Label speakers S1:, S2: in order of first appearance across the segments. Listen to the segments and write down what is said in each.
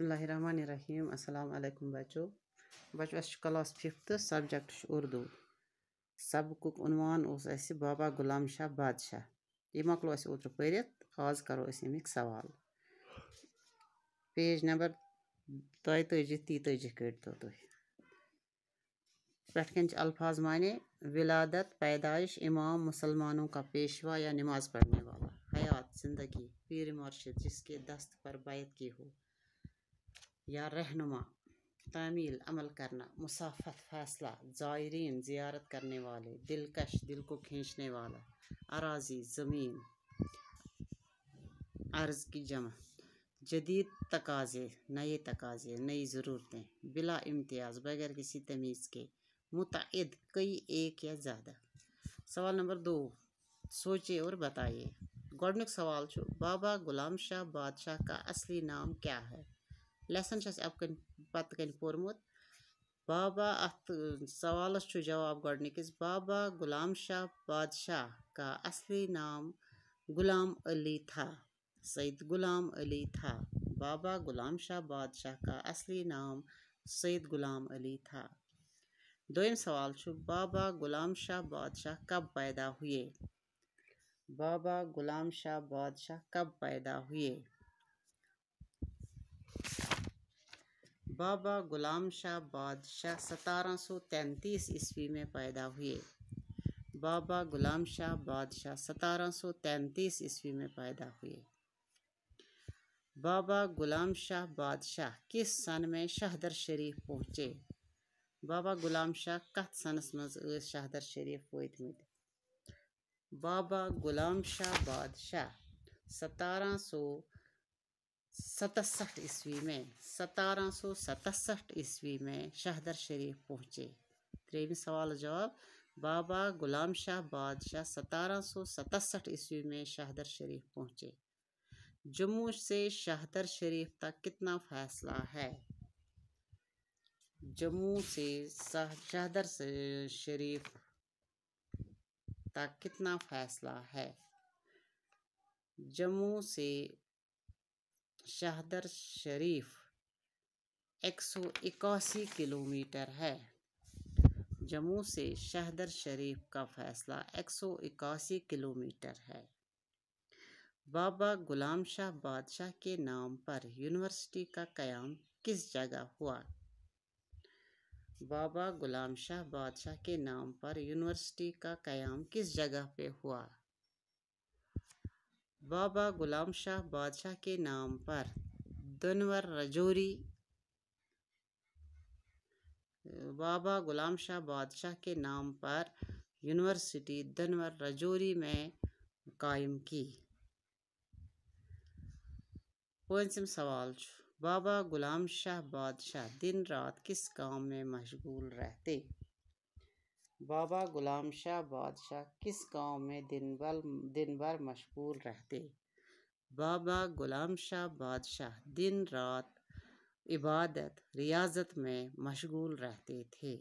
S1: बसमीम अल्लाम बचो बचो अस क्लास फिफ्थ सब्जेक्ट उर्दू सबकुक उनवान उस बाबा गुलाम शाह बादशाह यह मकलो ओत पढ़ित आज करो अमिक सवाल पेज नंबर तयतजि तीत कटो तुम पे कन अल्फाज माने विलादत पैदाइश इमाम मुसलमानों का पेशवा या नमाज पढ़ने वाला हयात जिंदगी पीर मुर्शद जिसके दस्त पर बैत की हो या रहनुमा तामील अमल करना मुसाफत फैसला ज़ायरीन ज़ियारत करने वाले दिलकश दिल को खींचने वाला अराजी ज़मीन अर्ज़ की जमा जदीद तकाजे नए तकाजे नई ज़रूरतें बिला इम्तियाज़ बगैर किसी तमीज़ के मुतद कई एक या ज़्यादा सवाल नंबर दो सोचे और बताइए गौडनिक सवाल छो बाबा गुलाम शाह बादशाह का असली नाम क्या है لیسن چھس اپ کن پتہ کن پورمت بابا ات سوالس چھ جواب گڈنکس بابا غلام شاہ بادشاہ کا اصلی نام غلام علی था सैद गुलाम अली था बाबा गुलाम शाह बादशाह का असली नाम सैद गुलाम अली था दोम सवाल छो बाबा गुलाम शाह बादशाह कब पैदा हुए बाबा गुलाम शाह बादशाह कब पैदा हुए बाबा ग़ुलाम शाह बादशाह सतारह सौ तैंतीस ईस्वी में पैदा हुए बाबा ग़ुलाम शाह बादशाह सतारह सौ तैंतीस ईस्वी में पैदा हुए बाबा ग़ुलाम शाह बादशाह किस सन में शहदर शरीफ पहुँचे बाबा ग़ुलाम शाह कत सनस मज शहदर शरीफ वत बाबा ग़ुलाम शाह बादशाह सतारह सौ सतसठ ईस्वी में सतारह सौ सतसठ ईस्वी में शाहदर शरीफ पहुँचे त्रेवी सवाल जवाब बाबा गुलाम शाह बादशाह सतारह सौ सतसठ ईस्वी में शाहदर शरीफ पहुँचे जम्मू से शाहदर शरीफ तक कितना फैसला है जम्मू से शाहदर शरीफ तक कितना फैसला है जम्मू से शाहदर शरीफ एक सौ इक्यासी किलोमीटर है जम्मू से शहदर शरीफ का फैसला एक सौ इक्यासी किलोमीटर है बाबा गुलाम शाह बादशाह के नाम पर यूनिवर्सिटी का क्याम किस जगह हुआ बाबा गुलाम शाह बादशाह के नाम पर यूनिवर्सिटी का क्याम किस जगह पे हुआ बाबा गुलाम शाह बादशाह के नाम पर दुनवर रजौरी बाबा गुलाम शाह बादशाह के नाम पर यूनिवर्सिटी दनवर रजौरी में कायम की पंचम सवाल बाबा गुलाम शाह बादशाह दिन रात किस काम में मशगूल रहते बाबा गुलाम शाह बादशाह किस गांव में दिन भर दिन भर मशगूल रहते बाबा गुलाम शाह बादशाह दिन रात इबादत रियाजत में मशगूल रहते थे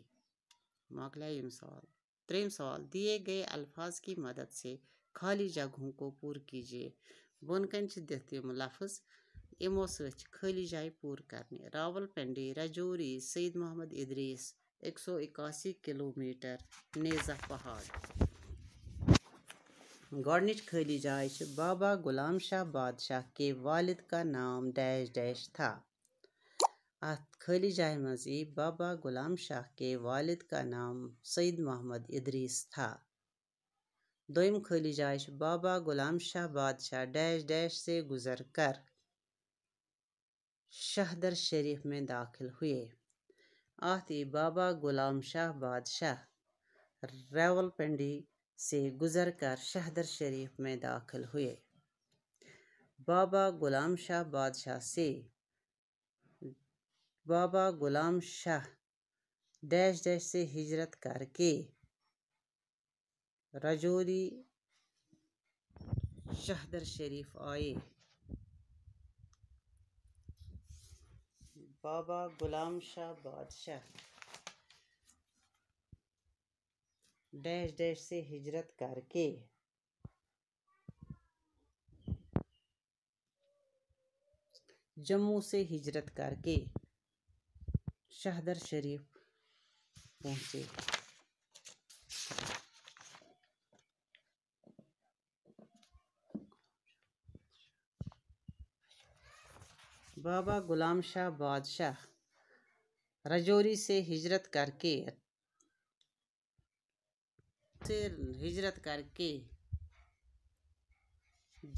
S1: मकलम सवाल त्रेम सवाल दिए गए अल्फाज की मदद से खाली जगहों को पूर कीजिए बुनकन दिम लफ्ज़ इमो सच खाली जाए पूर करने पंडी रजौरी सईद मोहम्मद इदरीस 181 किलोमीटर नेजा पहाड़ गोडनिच खाली जाय बाबा गुलाम शाह बादशाह के वालिद का नाम डैश डैश था अत खाली जाय मजी बाबा गुलाम शाह के वालिद का नाम सईद मोहम्मद इदरीस था दोम खाली जाय बाबा गुलाम शाह बादशाह डैश डैश से गुजरकर शहदर शरीफ में दाखिल हुए आती बाबा गुलाम शाह बादशाह रावलपिंडी से गुजरकर शहदर शरीफ में दाखिल हुए बाबा गुलाम शाह बादशाह से बाबा गुलाम शाह डैश डैश से हिजरत करके रजौरी शहदर शरीफ आए बाबा गुलाम शाह बादशाह डैश डैश से हिजरत करके जम्मू से हिजरत करके शाहदर शरीफ पहुंचे बाबा ग़ुलाम शाह बादशाह रजौरी से हिजरत करके से हिजरत करके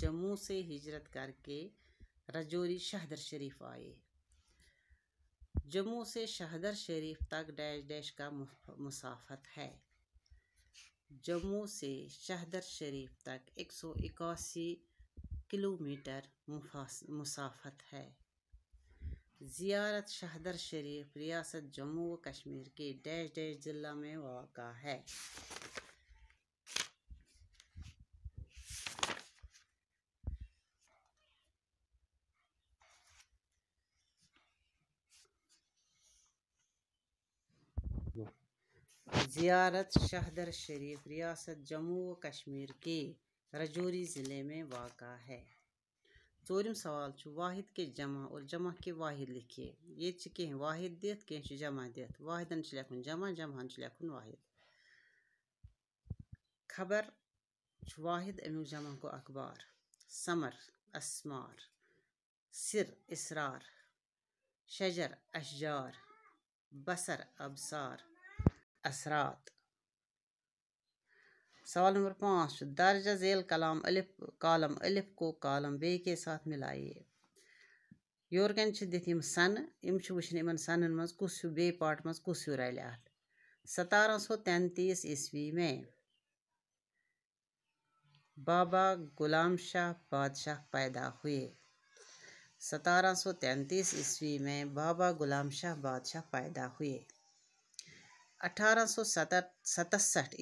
S1: जम्मू से हिजरत करके रजौरी शहदर शरीफ आए जम्मू से शहदर शरीफ तक डैश डैश का मुसाफत है जम्मू से शहदर शरीफ तक एक सौ इक्यासी किलोमीटर मुसाफत है ज़ियारत शाहदर शरीफ रियासत जम्मू व कश्मीर के डैश डैश ज़िला में वाक़ है ज़ियारत शाहदर शरीफ रियासत जम्मू व कश्मीर के रजौरी ज़िले में वाक़ है ژوٗرِم سوال چھُ واحد کے جمع اور جمع کے واحد لیکھیے ییٚتہِ چھِ کینٛہہ واحد دِتھ کینٛہہ چھِ جمع دِتھ واحدَن چھُ لیکھُن جمع جمعن چھُ لیکھُن واحد خبر چھُ واحد اَمیُک جمع گوٚو اخبار سمر اسمار سِر اِسرار شجر اشجار بصر ابصار اثرات सवाल नंबर पाँच दर्जा झेल कलाम अलिफ कॉलम अलिफ को कॉलम बे के साथ मिलाइए योरकन दित सन यम वन इन सनन मज कुस बे पार्ट मज कुस रल अत सतारह सौ तैंतीस ईस्वी में बाबा गुलाम शाह बादशाह पैदा हुए सतारह सौ तैंतीस ईस्वी में बाबा गुलाम शाह बादशाह पैदा हुए अठारह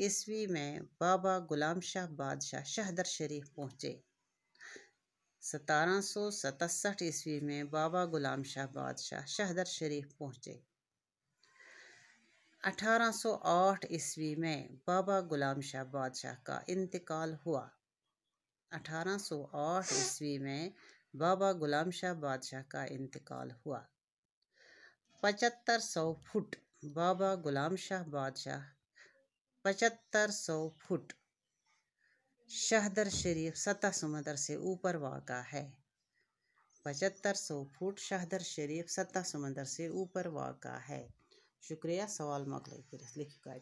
S1: ईस्वी में बाबा गुलाम शाह बादशाह शहदर शरीफ पहुँचे सतारह ईस्वी में बाबा गुलाम शाह बादशाह शहदर शरीफ पहुँचे 1808 ईस्वी में बाबा गुलाम शाह बादशाह का इंतकाल हुआ 1808 ईस्वी में बाबा गुलाम शाह बादशाह का इंतकाल हुआ पचहत्तर सौ फुट बाबा गुलाम शाह बादशाह पचहत्तर सौ फुट शहदर शरीफ सतह समंदर से ऊपर वाक़ है पचहत्तर सौ फुट शहदर शरीफ सतह समंदर से ऊपर वाक़ा है शुक्रिया सवाल मकल लिखी